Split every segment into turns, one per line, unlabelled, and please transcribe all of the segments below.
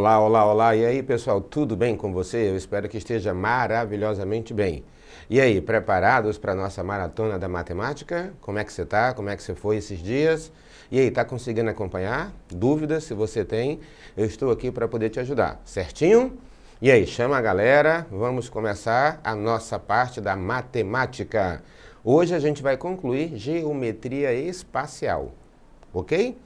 Olá, olá, olá. E aí, pessoal, tudo bem com você? Eu espero que esteja maravilhosamente bem. E aí, preparados para a nossa maratona da matemática? Como é que você está? Como é que você foi esses dias? E aí, está conseguindo acompanhar? Dúvidas, se você tem, eu estou aqui para poder te ajudar, certinho? E aí, chama a galera, vamos começar a nossa parte da matemática. Hoje a gente vai concluir geometria espacial, ok?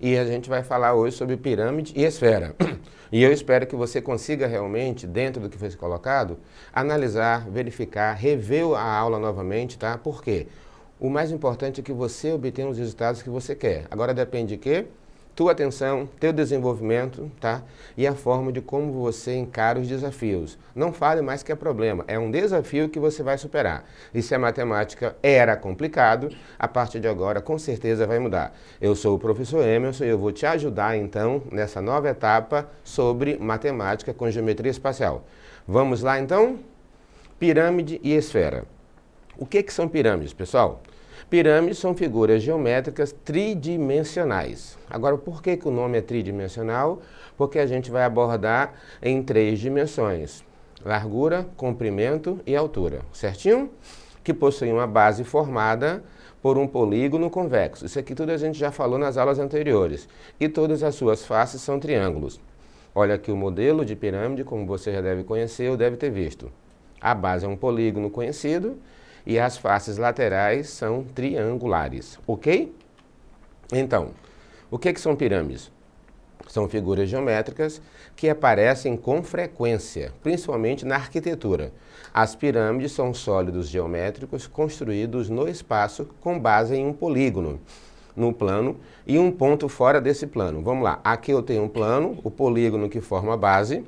E a gente vai falar hoje sobre pirâmide e esfera. E eu espero que você consiga realmente, dentro do que foi colocado, analisar, verificar, rever a aula novamente, tá? Por quê? O mais importante é que você obtenha os resultados que você quer. Agora depende de quê? tua atenção, teu desenvolvimento, tá? E a forma de como você encara os desafios. Não fale mais que é problema, é um desafio que você vai superar. E se a matemática era complicado, a partir de agora com certeza vai mudar. Eu sou o professor Emerson e eu vou te ajudar então nessa nova etapa sobre matemática com geometria espacial. Vamos lá então? Pirâmide e esfera. O que, que são pirâmides, pessoal? Pirâmides são figuras geométricas tridimensionais. Agora, por que, que o nome é tridimensional? Porque a gente vai abordar em três dimensões: largura, comprimento e altura, certinho? Que possuem uma base formada por um polígono convexo. Isso aqui tudo a gente já falou nas aulas anteriores. E todas as suas faces são triângulos. Olha aqui o modelo de pirâmide, como você já deve conhecer ou deve ter visto. A base é um polígono conhecido e as faces laterais são triangulares, ok? Então, o que, que são pirâmides? São figuras geométricas que aparecem com frequência, principalmente na arquitetura. As pirâmides são sólidos geométricos construídos no espaço com base em um polígono no plano e um ponto fora desse plano. Vamos lá, aqui eu tenho um plano, o polígono que forma a base,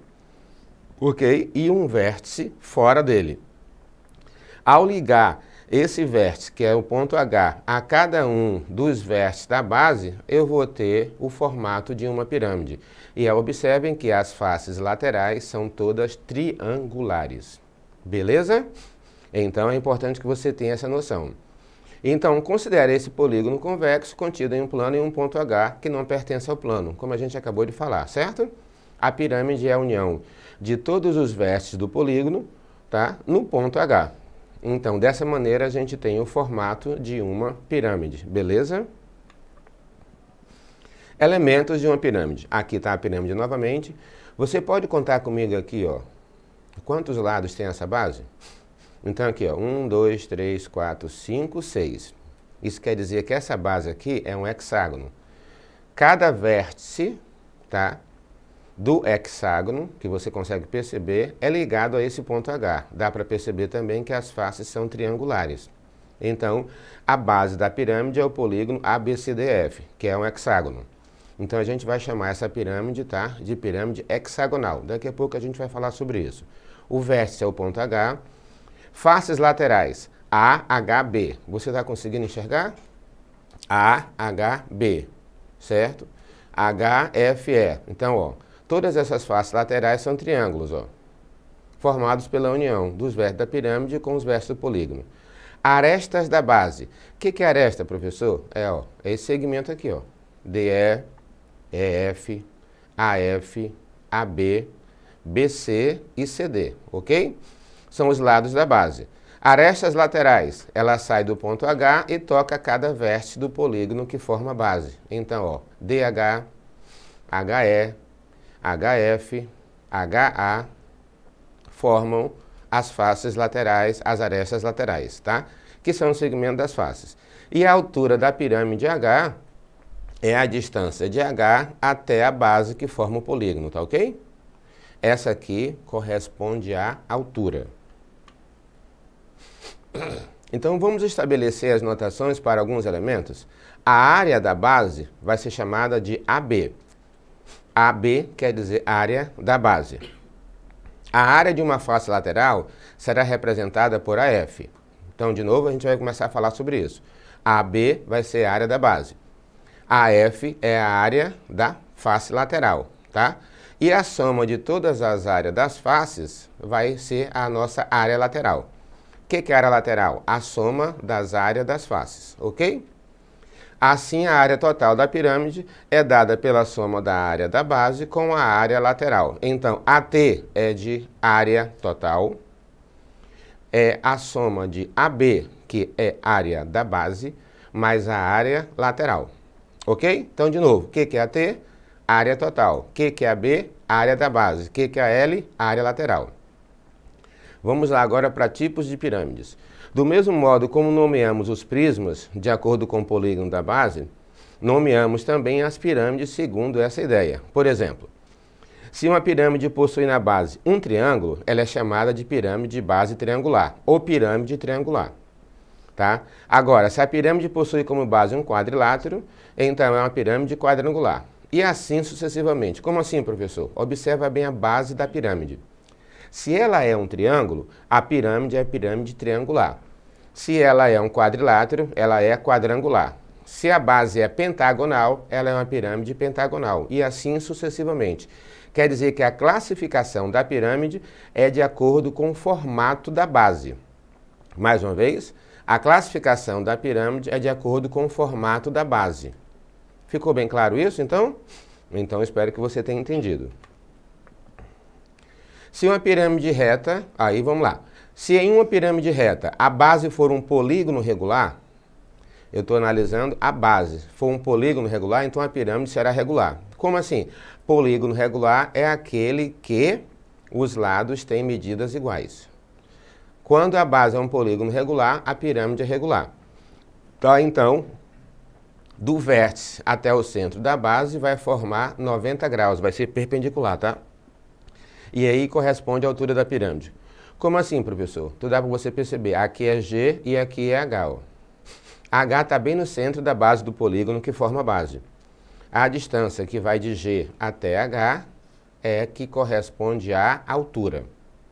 ok? E um vértice fora dele. Ao ligar esse vértice, que é o ponto H, a cada um dos vértices da base, eu vou ter o formato de uma pirâmide. E observem que as faces laterais são todas triangulares. Beleza? Então é importante que você tenha essa noção. Então, considere esse polígono convexo contido em um plano e um ponto H que não pertence ao plano, como a gente acabou de falar, certo? A pirâmide é a união de todos os vértices do polígono tá? no ponto H. Então, dessa maneira, a gente tem o formato de uma pirâmide, beleza? Elementos de uma pirâmide. Aqui está a pirâmide novamente. Você pode contar comigo aqui, ó. Quantos lados tem essa base? Então, aqui, ó. um, dois, três, quatro, cinco, seis. Isso quer dizer que essa base aqui é um hexágono. Cada vértice, tá? do hexágono, que você consegue perceber, é ligado a esse ponto H. Dá para perceber também que as faces são triangulares. Então, a base da pirâmide é o polígono ABCDF, que é um hexágono. Então, a gente vai chamar essa pirâmide tá, de pirâmide hexagonal. Daqui a pouco a gente vai falar sobre isso. O vértice é o ponto H. Faces laterais, AHB. Você está conseguindo enxergar? AHB, certo? HFE. Então, ó, Todas essas faces laterais são triângulos, ó, formados pela união dos vértices da pirâmide com os vértices do polígono. Arestas da base. O que, que é aresta, professor? É, ó, é esse segmento aqui, ó. DE, EF, AF, AB, BC e CD, ok? São os lados da base. Arestas laterais, ela sai do ponto H e toca cada vértice do polígono que forma a base. Então, ó, DH, HE, HF, HA formam as faces laterais, as arestas laterais, tá? Que são o segmento das faces. E a altura da pirâmide H é a distância de H até a base que forma o polígono, tá ok? Essa aqui corresponde à altura. Então vamos estabelecer as notações para alguns elementos. A área da base vai ser chamada de AB. AB quer dizer área da base. A área de uma face lateral será representada por AF. Então, de novo, a gente vai começar a falar sobre isso. AB vai ser a área da base. AF é a área da face lateral, tá? E a soma de todas as áreas das faces vai ser a nossa área lateral. O que, que é a área lateral? A soma das áreas das faces, ok? Assim, a área total da pirâmide é dada pela soma da área da base com a área lateral. Então, AT é de área total, é a soma de AB, que é área da base, mais a área lateral. Ok? Então, de novo, o que, que é AT? Área total. O que, que é AB? Área da base. O que, que é L? Área lateral. Vamos lá agora para tipos de pirâmides. Do mesmo modo como nomeamos os prismas de acordo com o polígono da base, nomeamos também as pirâmides segundo essa ideia. Por exemplo, se uma pirâmide possui na base um triângulo, ela é chamada de pirâmide de base triangular ou pirâmide triangular. Tá? Agora, se a pirâmide possui como base um quadrilátero, então é uma pirâmide quadrangular. E assim sucessivamente. Como assim, professor? Observa bem a base da pirâmide. Se ela é um triângulo, a pirâmide é pirâmide triangular. Se ela é um quadrilátero, ela é quadrangular. Se a base é pentagonal, ela é uma pirâmide pentagonal, e assim sucessivamente. Quer dizer que a classificação da pirâmide é de acordo com o formato da base. Mais uma vez, a classificação da pirâmide é de acordo com o formato da base. Ficou bem claro isso, então? Então espero que você tenha entendido. Se uma pirâmide reta, aí vamos lá. Se em uma pirâmide reta a base for um polígono regular, eu estou analisando a base. For um polígono regular, então a pirâmide será regular. Como assim? Polígono regular é aquele que os lados têm medidas iguais. Quando a base é um polígono regular, a pirâmide é regular. Tá, então, do vértice até o centro da base vai formar 90 graus, vai ser perpendicular, tá? E aí corresponde à altura da pirâmide. Como assim, professor? Tu dá para você perceber, aqui é G e aqui é H. Ó. H está bem no centro da base do polígono que forma a base. A distância que vai de G até H é que corresponde à altura,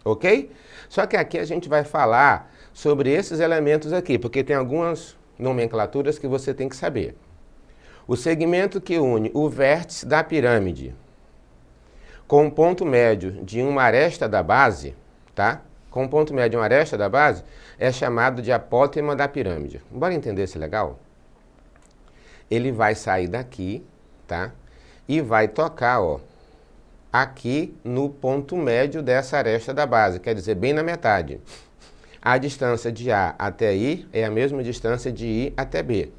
ok? Só que aqui a gente vai falar sobre esses elementos aqui, porque tem algumas nomenclaturas que você tem que saber. O segmento que une o vértice da pirâmide com um ponto médio de uma aresta da base, tá? Com um ponto médio de uma aresta da base, é chamado de apótema da pirâmide. Bora entender esse é legal? Ele vai sair daqui, tá? E vai tocar, ó, aqui no ponto médio dessa aresta da base, quer dizer, bem na metade. A distância de A até I é a mesma distância de I até B.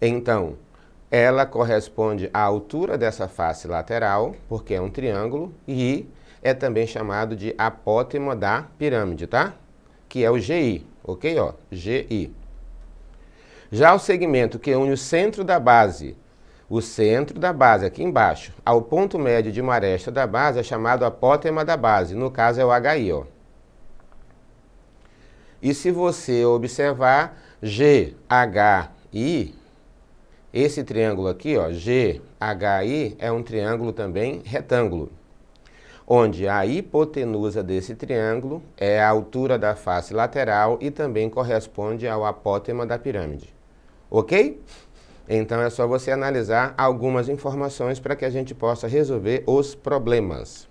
Então, ela corresponde à altura dessa face lateral, porque é um triângulo, e é também chamado de apótema da pirâmide, tá? Que é o GI, ok? Ó, GI. Já o segmento que une o centro da base, o centro da base aqui embaixo, ao ponto médio de uma aresta da base é chamado apótema da base, no caso é o HI, ó. E se você observar, G, H, I esse triângulo aqui, ó, GHI, é um triângulo também retângulo, onde a hipotenusa desse triângulo é a altura da face lateral e também corresponde ao apótema da pirâmide. Ok? Então é só você analisar algumas informações para que a gente possa resolver os problemas.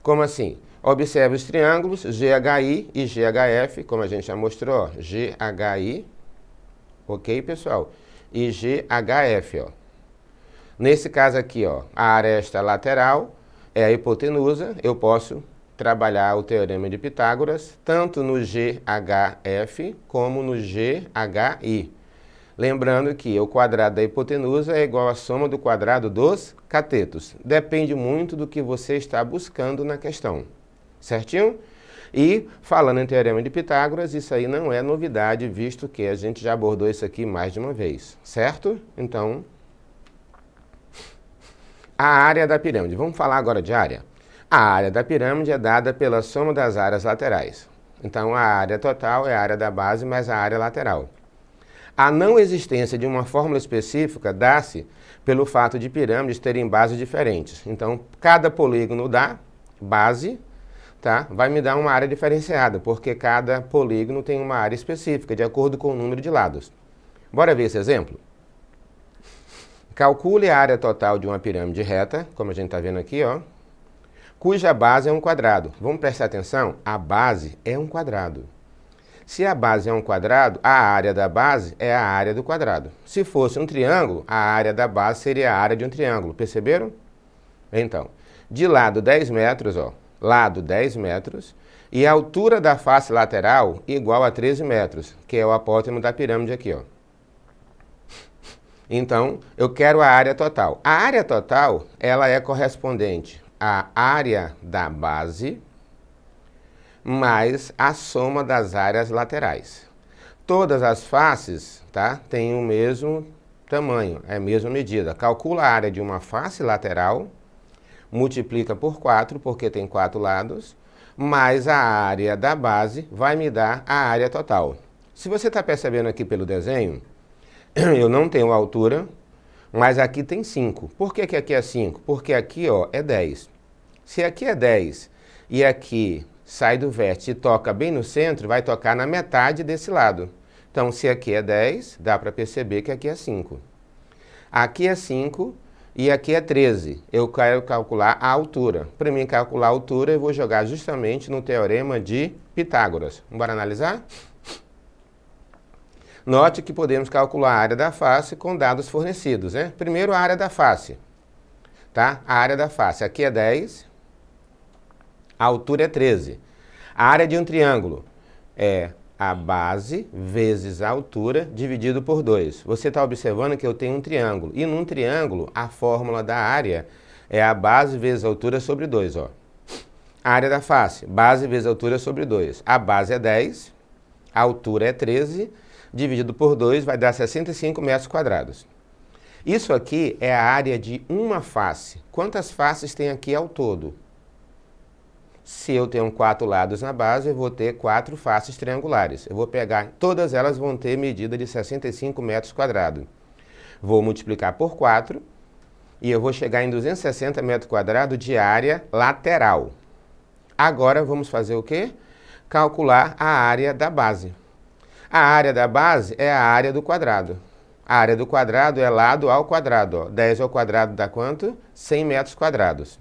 Como assim? Observe os triângulos GHI e GHF, como a gente já mostrou, ó, GHI. Ok, pessoal? IGHF. Ó. Nesse caso aqui, ó, a aresta lateral é a hipotenusa, eu posso trabalhar o teorema de Pitágoras tanto no GHF como no GHI. Lembrando que o quadrado da hipotenusa é igual à soma do quadrado dos catetos. Depende muito do que você está buscando na questão. Certinho? E, falando em Teorema de Pitágoras, isso aí não é novidade, visto que a gente já abordou isso aqui mais de uma vez, certo? Então, a área da pirâmide. Vamos falar agora de área? A área da pirâmide é dada pela soma das áreas laterais. Então, a área total é a área da base mais a área lateral. A não existência de uma fórmula específica dá-se pelo fato de pirâmides terem bases diferentes. Então, cada polígono dá base, tá? vai me dar uma área diferenciada, porque cada polígono tem uma área específica, de acordo com o número de lados. Bora ver esse exemplo? Calcule a área total de uma pirâmide reta, como a gente está vendo aqui, ó, cuja base é um quadrado. Vamos prestar atenção? A base é um quadrado. Se a base é um quadrado, a área da base é a área do quadrado. Se fosse um triângulo, a área da base seria a área de um triângulo. Perceberam? Então, de lado 10 metros, ó, lado 10 metros, e a altura da face lateral igual a 13 metros, que é o apótemo da pirâmide aqui, ó. Então, eu quero a área total. A área total, ela é correspondente à área da base mais a soma das áreas laterais. Todas as faces, tá, têm o mesmo tamanho, é a mesma medida. Calcula a área de uma face lateral multiplica por 4, porque tem 4 lados, mais a área da base vai me dar a área total. Se você está percebendo aqui pelo desenho, eu não tenho altura, mas aqui tem 5. Por que, que aqui é 5? Porque aqui ó, é 10. Se aqui é 10 e aqui sai do vértice e toca bem no centro, vai tocar na metade desse lado. Então, se aqui é 10, dá para perceber que aqui é 5. Aqui é 5 e aqui é 13. Eu quero calcular a altura. Para mim calcular a altura, eu vou jogar justamente no teorema de Pitágoras. Bora analisar? Note que podemos calcular a área da face com dados fornecidos. Né? Primeiro, a área da face. Tá? A área da face. Aqui é 10, a altura é 13. A área de um triângulo é a base vezes a altura dividido por 2. Você está observando que eu tenho um triângulo. E num triângulo, a fórmula da área é a base vezes a altura sobre 2. A área da face, base vezes a altura sobre 2. A base é 10, a altura é 13, dividido por 2 vai dar 65 metros quadrados. Isso aqui é a área de uma face. Quantas faces tem aqui ao todo? Se eu tenho quatro lados na base, eu vou ter quatro faces triangulares. Eu vou pegar, todas elas vão ter medida de 65 metros quadrados. Vou multiplicar por 4 e eu vou chegar em 260 metros quadrados de área lateral. Agora vamos fazer o quê? Calcular a área da base. A área da base é a área do quadrado. A área do quadrado é lado ao quadrado. Ó. 10 ao quadrado dá quanto? 100 metros quadrados.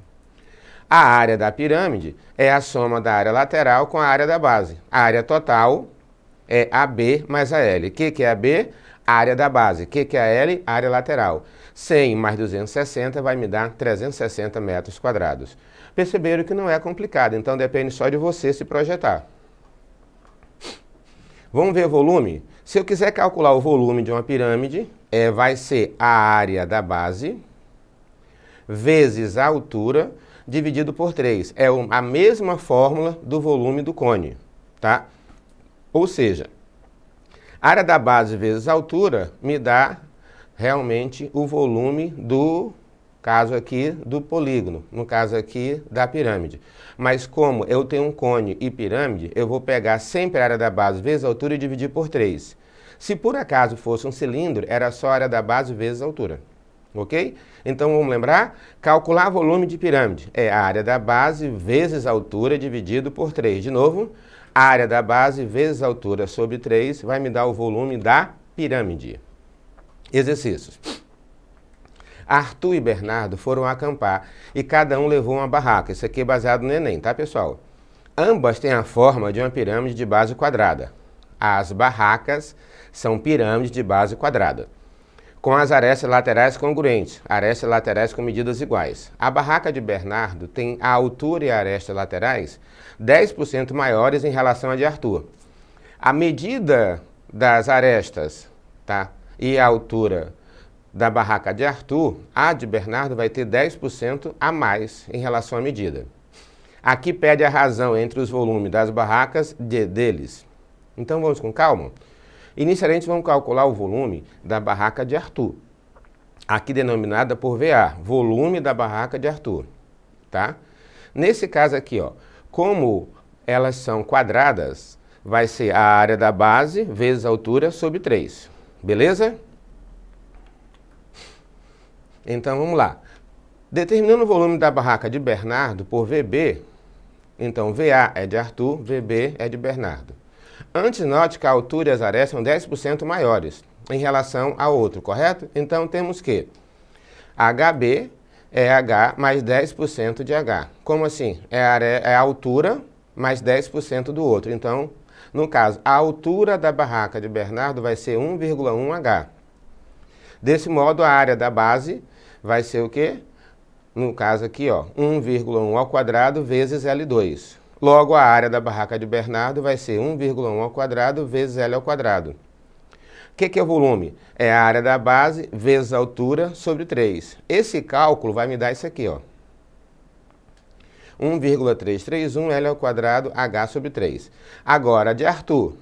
A área da pirâmide é a soma da área lateral com a área da base. A área total é AB mais a L. O que, que é AB? área da base. O que, que é a L? área lateral. 100 mais 260 vai me dar 360 metros quadrados. Perceberam que não é complicado, então depende só de você se projetar. Vamos ver volume? Se eu quiser calcular o volume de uma pirâmide, é, vai ser a área da base vezes a altura dividido por 3. É a mesma fórmula do volume do cone, tá? Ou seja, área da base vezes altura me dá realmente o volume do caso aqui do polígono, no caso aqui da pirâmide. Mas como eu tenho um cone e pirâmide, eu vou pegar sempre a área da base vezes altura e dividir por 3. Se por acaso fosse um cilindro, era só a área da base vezes altura ok? Então vamos lembrar? Calcular volume de pirâmide é a área da base vezes a altura dividido por 3. De novo, a área da base vezes a altura sobre 3 vai me dar o volume da pirâmide. Exercícios. Arthur e Bernardo foram acampar e cada um levou uma barraca. Isso aqui é baseado no Enem, tá pessoal? Ambas têm a forma de uma pirâmide de base quadrada. As barracas são pirâmides de base quadrada com as arestas laterais congruentes, arestas laterais com medidas iguais. A barraca de Bernardo tem a altura e a arestas laterais 10% maiores em relação à de Arthur. A medida das arestas tá, e a altura da barraca de Arthur, a de Bernardo vai ter 10% a mais em relação à medida. Aqui pede a razão entre os volumes das barracas de deles. Então vamos com calma. Inicialmente, vamos calcular o volume da barraca de Arthur, aqui denominada por VA, volume da barraca de Arthur, tá? Nesse caso aqui, ó, como elas são quadradas, vai ser a área da base vezes a altura sobre 3, beleza? Então, vamos lá. Determinando o volume da barraca de Bernardo por VB, então VA é de Arthur, VB é de Bernardo. Antes, note que a altura e as arestas são 10% maiores em relação ao outro, correto? Então, temos que HB é H mais 10% de H. Como assim? É a, é a altura mais 10% do outro. Então, no caso, a altura da barraca de Bernardo vai ser 1,1H. Desse modo, a área da base vai ser o quê? No caso aqui, ó, 1,1 ao quadrado vezes L2. Logo, a área da barraca de Bernardo vai ser 1,1 ao quadrado vezes L ao quadrado. O que, que, é o volume? É a área da base vezes a altura sobre 3. Esse cálculo vai me dar isso aqui, ó. 1,331 L ao quadrado H sobre 3. Agora, de Arthur,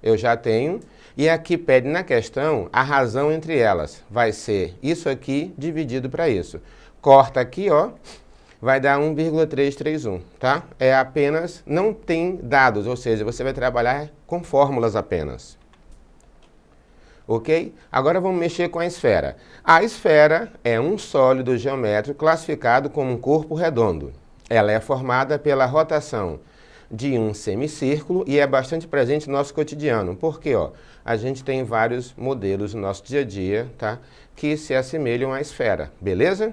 eu já tenho. E aqui pede na questão a razão entre elas. Vai ser isso aqui dividido para isso. Corta aqui, ó vai dar 1,331, tá? É apenas, não tem dados, ou seja, você vai trabalhar com fórmulas apenas. Ok? Agora vamos mexer com a esfera. A esfera é um sólido geométrico classificado como um corpo redondo. Ela é formada pela rotação de um semicírculo e é bastante presente no nosso cotidiano, Por ó, a gente tem vários modelos no nosso dia a dia tá? que se assemelham à esfera, beleza?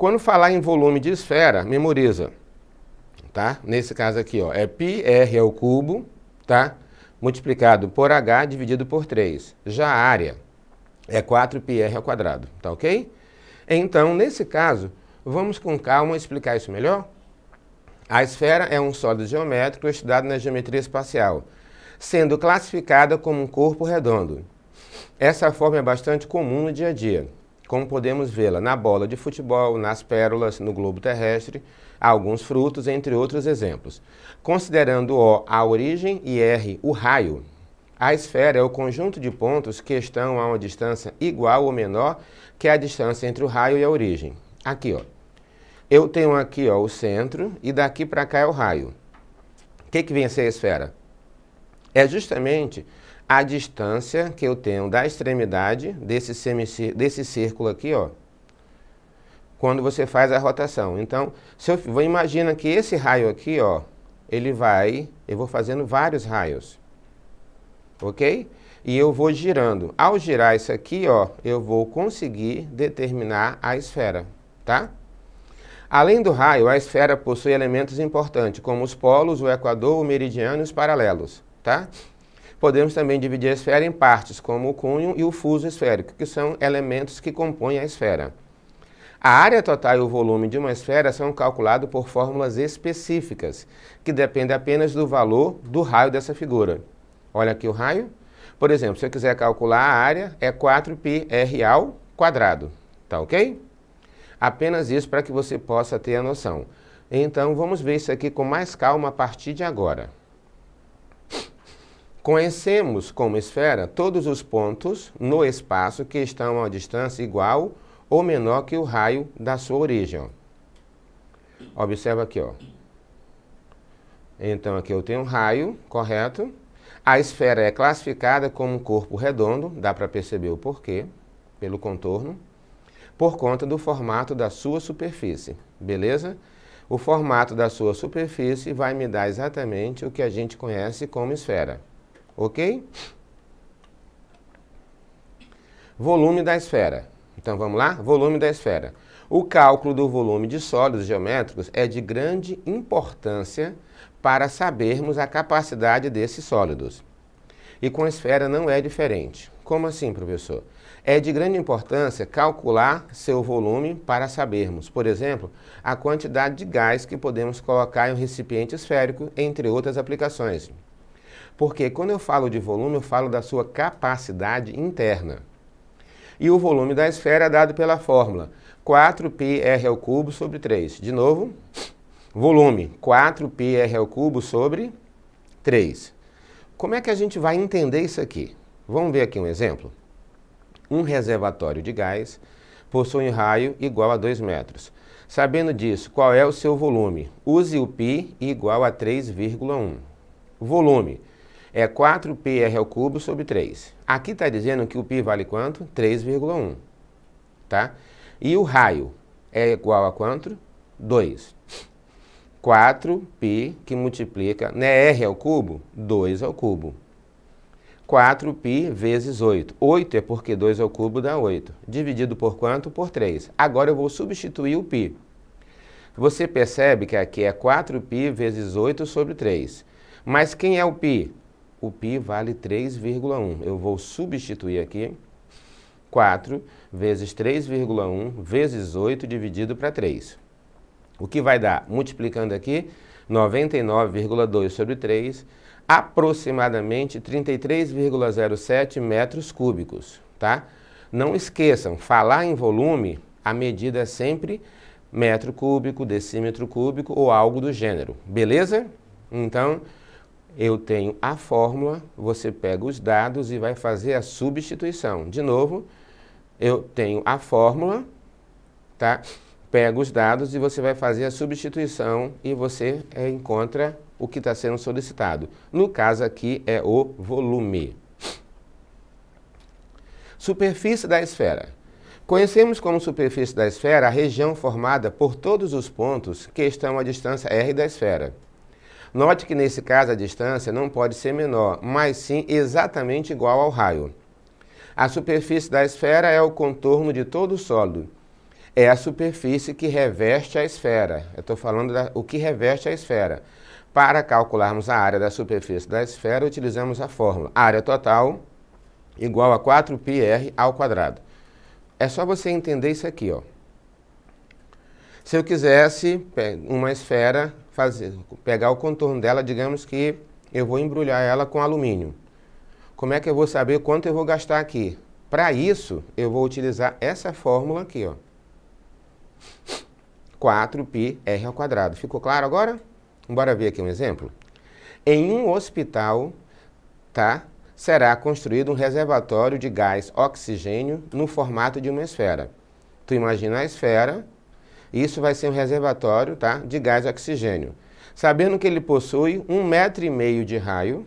Quando falar em volume de esfera, memoriza, tá? Nesse caso aqui, ó, é πr ao cubo, tá? Multiplicado por h dividido por 3. Já a área é 4πr ao quadrado, tá ok? Então, nesse caso, vamos com calma explicar isso melhor? A esfera é um sólido geométrico estudado na geometria espacial, sendo classificada como um corpo redondo. Essa forma é bastante comum no dia a dia como podemos vê-la na bola de futebol, nas pérolas, no globo terrestre, alguns frutos, entre outros exemplos. Considerando O a origem e R o raio, a esfera é o conjunto de pontos que estão a uma distância igual ou menor que a distância entre o raio e a origem. Aqui, ó. Eu tenho aqui ó, o centro e daqui para cá é o raio. O que, que vem a ser a esfera? É justamente a distância que eu tenho da extremidade desse, semicir, desse círculo aqui, ó, quando você faz a rotação. Então, se eu imagina que esse raio aqui, ó, ele vai, eu vou fazendo vários raios, ok? E eu vou girando. Ao girar isso aqui, ó, eu vou conseguir determinar a esfera, tá? Além do raio, a esfera possui elementos importantes, como os polos, o equador, o meridiano e os paralelos, tá? Podemos também dividir a esfera em partes, como o cunho e o fuso esférico, que são elementos que compõem a esfera. A área total e o volume de uma esfera são calculados por fórmulas específicas, que dependem apenas do valor do raio dessa figura. Olha aqui o raio. Por exemplo, se eu quiser calcular a área, é 4πr ao quadrado, tá ok? Apenas isso para que você possa ter a noção. Então, vamos ver isso aqui com mais calma a partir de agora. Conhecemos como esfera todos os pontos no espaço que estão a uma distância igual ou menor que o raio da sua origem. Observa aqui, ó. Então aqui eu tenho um raio, correto? A esfera é classificada como um corpo redondo, dá para perceber o porquê, pelo contorno, por conta do formato da sua superfície, beleza? O formato da sua superfície vai me dar exatamente o que a gente conhece como esfera. Ok? Volume da esfera. Então vamos lá? Volume da esfera. O cálculo do volume de sólidos geométricos é de grande importância para sabermos a capacidade desses sólidos. E com a esfera não é diferente. Como assim, professor? É de grande importância calcular seu volume para sabermos, por exemplo, a quantidade de gás que podemos colocar em um recipiente esférico, entre outras aplicações. Porque quando eu falo de volume, eu falo da sua capacidade interna. E o volume da esfera é dado pela fórmula 4πr ao cubo sobre 3. De novo, volume 4πr ao cubo sobre 3. Como é que a gente vai entender isso aqui? Vamos ver aqui um exemplo. Um reservatório de gás possui um raio igual a 2 metros. Sabendo disso, qual é o seu volume? Use o π igual a 3,1. Volume é 4πr ao cubo sobre 3. Aqui está dizendo que o π vale quanto? 3,1. Tá? E o raio é igual a quanto? 2. 4π que multiplica, né, r ao cubo? 2 ao cubo. 4π vezes 8. 8 é porque 2 ao cubo dá 8. Dividido por quanto? Por 3. Agora eu vou substituir o π. Você percebe que aqui é 4π vezes 8 sobre 3. Mas quem é o π? o π vale 3,1. Eu vou substituir aqui 4 vezes 3,1 vezes 8 dividido para 3. O que vai dar, multiplicando aqui, 99,2 sobre 3, aproximadamente 33,07 metros cúbicos, tá? Não esqueçam, falar em volume, a medida é sempre metro cúbico, decímetro cúbico ou algo do gênero, beleza? Então, eu tenho a fórmula, você pega os dados e vai fazer a substituição. De novo, eu tenho a fórmula, tá? Pega os dados e você vai fazer a substituição e você é, encontra o que está sendo solicitado. No caso aqui é o volume. Superfície da esfera. Conhecemos como superfície da esfera a região formada por todos os pontos que estão à distância r da esfera. Note que nesse caso a distância não pode ser menor, mas sim exatamente igual ao raio. A superfície da esfera é o contorno de todo o sólido. É a superfície que reveste a esfera. Eu estou falando da, o que reveste a esfera. Para calcularmos a área da superfície da esfera, utilizamos a fórmula. Área total igual a 4πr ao quadrado. É só você entender isso aqui, ó. Se eu quisesse uma esfera fazer, pegar o contorno dela, digamos que eu vou embrulhar ela com alumínio. Como é que eu vou saber quanto eu vou gastar aqui? Para isso, eu vou utilizar essa fórmula aqui, ó. 4πr ao quadrado. Ficou claro agora? Bora ver aqui um exemplo. Em um hospital, tá? Será construído um reservatório de gás oxigênio no formato de uma esfera. Tu imagina a esfera isso vai ser um reservatório tá, de gás oxigênio. Sabendo que ele possui um metro e meio de raio,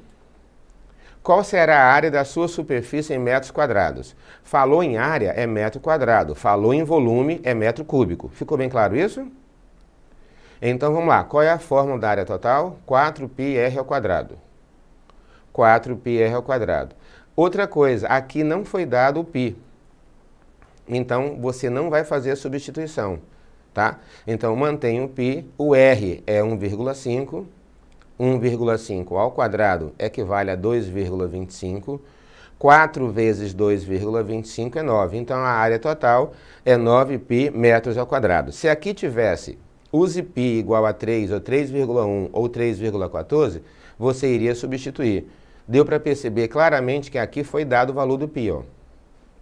qual será a área da sua superfície em metros quadrados? Falou em área, é metro quadrado. Falou em volume, é metro cúbico. Ficou bem claro isso? Então vamos lá. Qual é a fórmula da área total? 4πr ao quadrado. 4πr ao quadrado. Outra coisa, aqui não foi dado o π. Então você não vai fazer a substituição. Tá? Então, mantém o π, o r é 1,5, 1,5 ao quadrado equivale a 2,25, 4 vezes 2,25 é 9, então a área total é 9π metros ao quadrado. Se aqui tivesse use π igual a 3, ou 3,1, ou 3,14, você iria substituir. Deu para perceber claramente que aqui foi dado o valor do π, ó.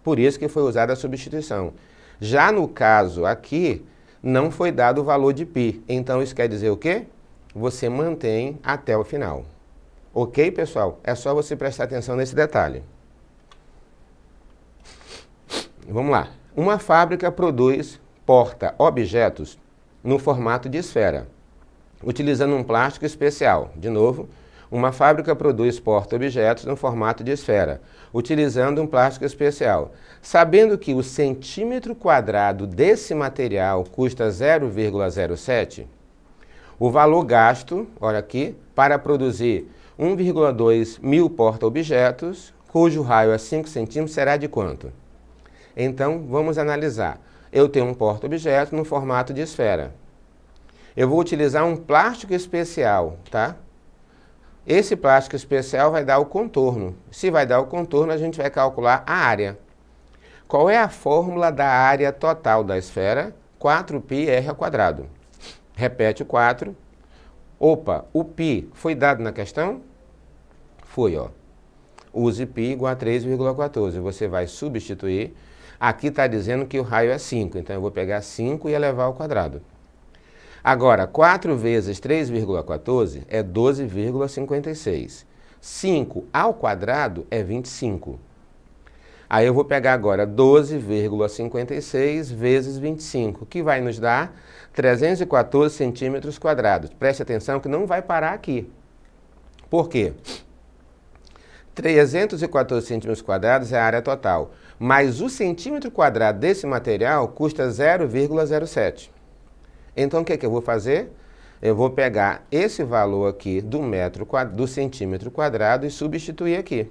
por isso que foi usada a substituição. Já no caso aqui, não foi dado o valor de π. Então isso quer dizer o quê? Você mantém até o final. Ok, pessoal? É só você prestar atenção nesse detalhe. Vamos lá. Uma fábrica produz porta-objetos no formato de esfera, utilizando um plástico especial. De novo, uma fábrica produz porta-objetos no formato de esfera, utilizando um plástico especial. Sabendo que o centímetro quadrado desse material custa 0,07, o valor gasto, olha aqui, para produzir 1,2 mil porta-objetos, cujo raio é 5 centímetros, será de quanto? Então, vamos analisar. Eu tenho um porta-objeto no formato de esfera. Eu vou utilizar um plástico especial, tá? Esse plástico especial vai dar o contorno. Se vai dar o contorno, a gente vai calcular a área. Qual é a fórmula da área total da esfera? 4 quadrado. Repete o 4. Opa, o π foi dado na questão? Foi, ó. Use π igual a 3,14. Você vai substituir. Aqui está dizendo que o raio é 5, então eu vou pegar 5 e elevar ao quadrado. Agora, 4 vezes 3,14 é 12,56. 5 ao quadrado é 25. Aí eu vou pegar agora 12,56 vezes 25, que vai nos dar 314 centímetros quadrados. Preste atenção que não vai parar aqui. Por quê? 314 centímetros quadrados é a área total, mas o centímetro quadrado desse material custa 0,07. Então o que, é que eu vou fazer? Eu vou pegar esse valor aqui do metro do centímetro quadrado e substituir aqui.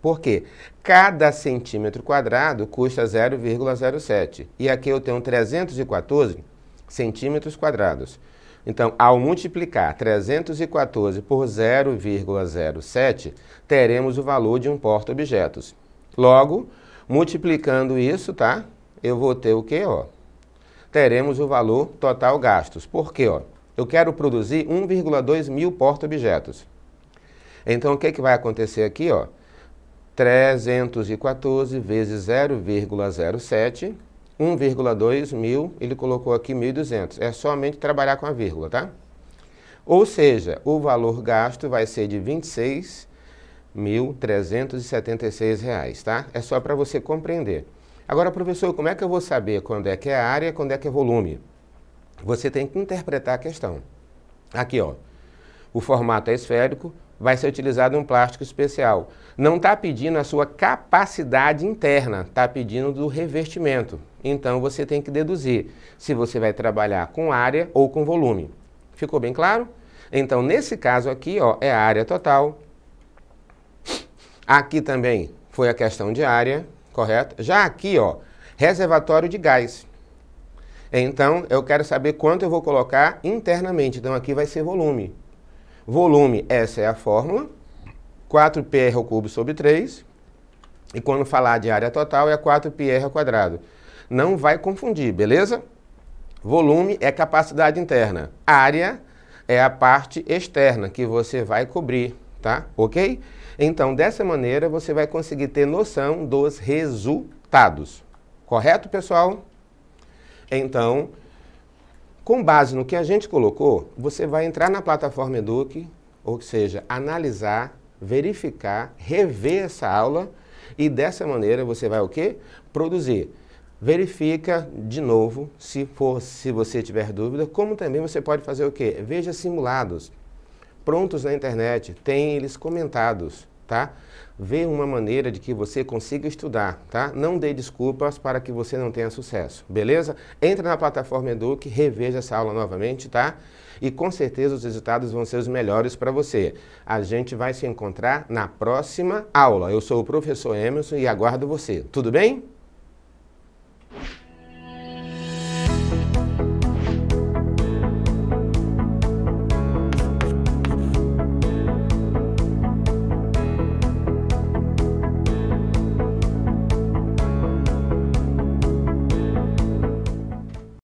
Por quê? Cada centímetro quadrado custa 0,07. E aqui eu tenho 314 centímetros quadrados. Então, ao multiplicar 314 por 0,07, teremos o valor de um porta-objetos. Logo, multiplicando isso, tá? Eu vou ter o quê, ó? teremos o valor total gastos. Por quê? Ó? Eu quero produzir 1,2 mil porta-objetos. Então, o que, é que vai acontecer aqui? Ó? 314 vezes 0,07, 1,2 mil, ele colocou aqui 1.200. É somente trabalhar com a vírgula, tá? Ou seja, o valor gasto vai ser de R$ 26.376, tá? É só para você compreender. Agora, professor, como é que eu vou saber quando é que é área, quando é que é volume? Você tem que interpretar a questão. Aqui, ó. O formato é esférico, vai ser utilizado um plástico especial. Não está pedindo a sua capacidade interna, está pedindo do revestimento. Então você tem que deduzir se você vai trabalhar com área ou com volume. Ficou bem claro? Então nesse caso aqui ó, é a área total. Aqui também foi a questão de área correto? Já aqui, ó, reservatório de gás. Então, eu quero saber quanto eu vou colocar internamente. Então, aqui vai ser volume. Volume, essa é a fórmula. 4 PR ao cubo sobre 3. E quando falar de área total, é 4 PR ao quadrado. Não vai confundir, beleza? Volume é capacidade interna. Área é a parte externa que você vai cobrir, tá? Ok? Então, dessa maneira, você vai conseguir ter noção dos resultados. Correto, pessoal? Então, com base no que a gente colocou, você vai entrar na plataforma Eduque, ou seja, analisar, verificar, rever essa aula e dessa maneira você vai o quê? Produzir. Verifica de novo, se for, se você tiver dúvida, como também você pode fazer o quê? Veja simulados prontos na internet, tem eles comentados, tá? Vê uma maneira de que você consiga estudar, tá? Não dê desculpas para que você não tenha sucesso, beleza? Entra na plataforma Eduque, reveja essa aula novamente, tá? E com certeza os resultados vão ser os melhores para você. A gente vai se encontrar na próxima aula. Eu sou o professor Emerson e aguardo você. Tudo bem?